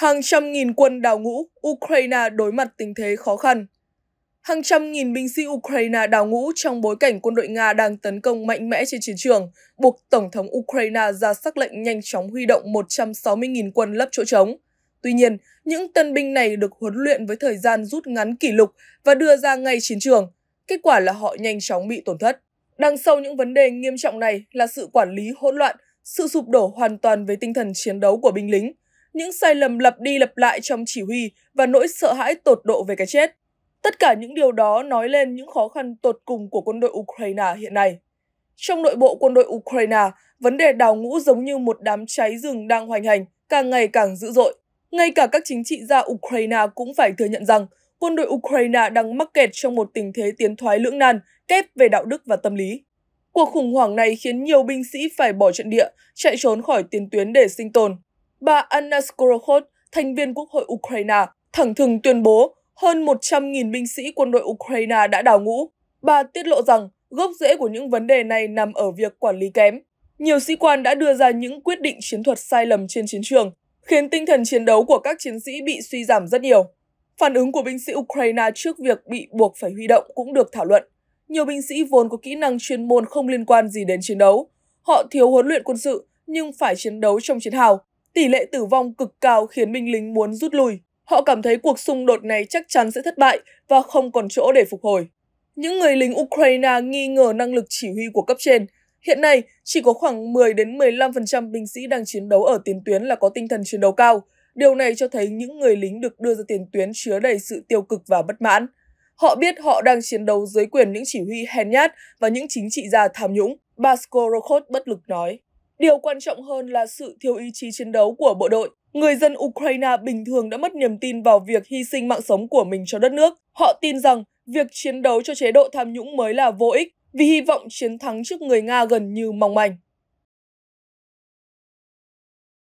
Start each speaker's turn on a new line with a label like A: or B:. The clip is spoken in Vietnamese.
A: Hàng trăm nghìn quân đào ngũ, Ukraine đối mặt tình thế khó khăn. Hàng trăm nghìn binh sĩ Ukraine đào ngũ trong bối cảnh quân đội Nga đang tấn công mạnh mẽ trên chiến trường, buộc Tổng thống Ukraine ra sắc lệnh nhanh chóng huy động 160.000 quân lấp chỗ trống. Tuy nhiên, những tân binh này được huấn luyện với thời gian rút ngắn kỷ lục và đưa ra ngay chiến trường. Kết quả là họ nhanh chóng bị tổn thất. Đằng sau những vấn đề nghiêm trọng này là sự quản lý hỗn loạn, sự sụp đổ hoàn toàn về tinh thần chiến đấu của binh lính, những sai lầm lặp đi lặp lại trong chỉ huy và nỗi sợ hãi tột độ về cái chết. Tất cả những điều đó nói lên những khó khăn tột cùng của quân đội Ukraine hiện nay. Trong nội bộ quân đội Ukraine, vấn đề đào ngũ giống như một đám cháy rừng đang hoành hành, càng ngày càng dữ dội. Ngay cả các chính trị gia Ukraine cũng phải thừa nhận rằng quân đội Ukraine đang mắc kẹt trong một tình thế tiến thoái lưỡng nan, kép về đạo đức và tâm lý. Cuộc khủng hoảng này khiến nhiều binh sĩ phải bỏ trận địa, chạy trốn khỏi tiền tuyến để sinh tồn bà Anna Skorokhod, thành viên Quốc hội Ukraine, thẳng thừng tuyên bố hơn 100.000 binh sĩ quân đội Ukraine đã đào ngũ. Bà tiết lộ rằng gốc rễ của những vấn đề này nằm ở việc quản lý kém. Nhiều sĩ quan đã đưa ra những quyết định chiến thuật sai lầm trên chiến trường, khiến tinh thần chiến đấu của các chiến sĩ bị suy giảm rất nhiều. Phản ứng của binh sĩ Ukraine trước việc bị buộc phải huy động cũng được thảo luận. Nhiều binh sĩ vốn có kỹ năng chuyên môn không liên quan gì đến chiến đấu. Họ thiếu huấn luyện quân sự nhưng phải chiến đấu trong chiến hào tỷ lệ tử vong cực cao khiến binh lính muốn rút lui. Họ cảm thấy cuộc xung đột này chắc chắn sẽ thất bại và không còn chỗ để phục hồi. Những người lính Ukraine nghi ngờ năng lực chỉ huy của cấp trên. Hiện nay, chỉ có khoảng 10 đến 15% binh sĩ đang chiến đấu ở tiền tuyến là có tinh thần chiến đấu cao. Điều này cho thấy những người lính được đưa ra tiền tuyến chứa đầy sự tiêu cực và bất mãn. Họ biết họ đang chiến đấu dưới quyền những chỉ huy hèn nhát và những chính trị gia tham nhũng, Basko Rokhot bất lực nói. Điều quan trọng hơn là sự thiếu ý chí chiến đấu của bộ đội. Người dân Ukraine bình thường đã mất niềm tin vào việc hy sinh mạng sống của mình cho đất nước. Họ tin rằng việc chiến đấu cho chế độ tham nhũng mới là vô ích vì hy vọng chiến thắng trước người Nga gần như mong manh.